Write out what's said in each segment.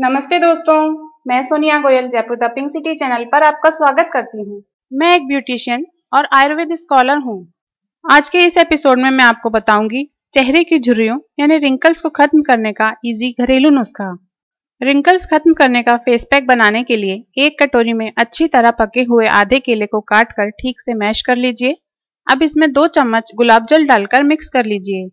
नमस्ते दोस्तों मैं Sonia Goyal Jaipur the pink city channel पर आपका स्वागत करती हूँ मैं एक ब्यूटिशियन और आयुर्वेद स्कॉलर हूँ आज के इस एपिसोड में मैं आपको बताऊंगी चेहरे की झुर्रियों यानी रिंकल्स को खत्म करने का इजी घरेलू नुस्खा रिंकल्स खत्म करने का फेस पैक बनाने के लिए एक कटोरी में अच्छी तरह पके हुए आधे केले को काट कर ठीक से मैश कर लीजिए अब इसमें दो चम्मच गुलाब जल डालकर मिक्स कर लीजिए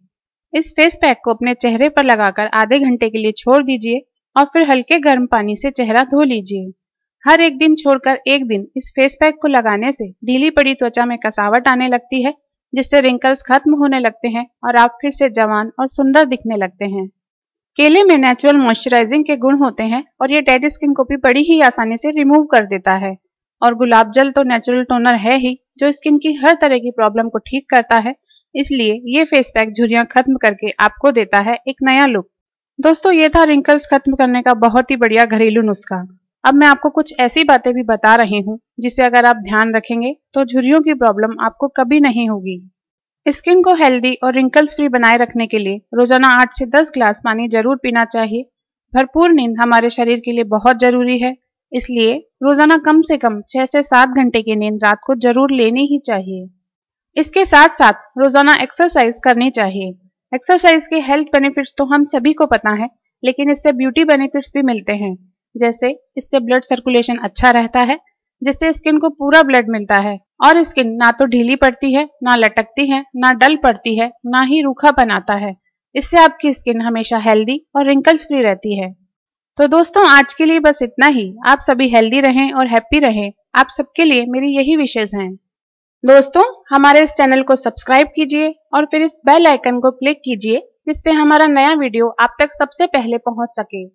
इस फेस पैक को अपने चेहरे पर लगाकर आधे घंटे के लिए छोड़ दीजिए और फिर हल्के गर्म पानी से चेहरा धो लीजिए हर एक दिन छोड़कर एक दिन इस फेस पैक को लगाने से ढीली पड़ी त्वचा में कसावट आने लगती है जिससे रिंकल्स खत्म होने लगते हैं और आप फिर से जवान और सुंदर दिखने लगते हैं केले में नेचुरल मॉइस्चराइजिंग के गुण होते हैं और ये डेड स्किन को भी बड़ी ही आसानी से रिमूव कर देता है और गुलाब जल तो नेचुरल टोनर है ही जो स्किन की हर तरह की प्रॉब्लम को ठीक करता है इसलिए ये फेस पैक झुरियां खत्म करके आपको देता है एक नया लुक दोस्तों ये था रिंकल्स खत्म करने का बहुत ही बढ़िया घरेलू नुस्खा अब मैं आपको कुछ ऐसी बातें भी बता रही हूँ जिसे अगर आप ध्यान रखेंगे तो झुरियों की प्रॉब्लम आपको कभी नहीं होगी स्किन को हेल्दी और रिंकल्स फ्री बनाए रखने के लिए रोजाना आठ से दस ग्लास पानी जरूर पीना चाहिए भरपूर नींद हमारे शरीर के लिए बहुत जरूरी है इसलिए रोजाना कम से कम छह से सात घंटे की नींद रात को जरूर लेनी ही चाहिए इसके साथ साथ रोजाना एक्सरसाइज करनी चाहिए एक्सरसाइज के हेल्थ बेनिफिट्स तो हम सभी को पता है लेकिन इससे ब्यूटी बेनिफिट्स भी मिलते हैं जैसे इससे ब्लड सर्कुलेशन अच्छा रहता है जिससे स्किन को पूरा ब्लड मिलता है और स्किन ना तो ढीली पड़ती है ना लटकती है ना डल पड़ती है ना ही रूखा बनाता है इससे आपकी स्किन हमेशा हेल्दी और रिंकल्स फ्री रहती है तो दोस्तों आज के लिए बस इतना ही आप सभी हेल्दी रहें और हैप्पी रहें आप सबके लिए मेरी यही विशेष हैं दोस्तों हमारे इस चैनल को सब्सक्राइब कीजिए और फिर इस बेल आइकन को क्लिक कीजिए जिससे हमारा नया वीडियो आप तक सबसे पहले पहुंच सके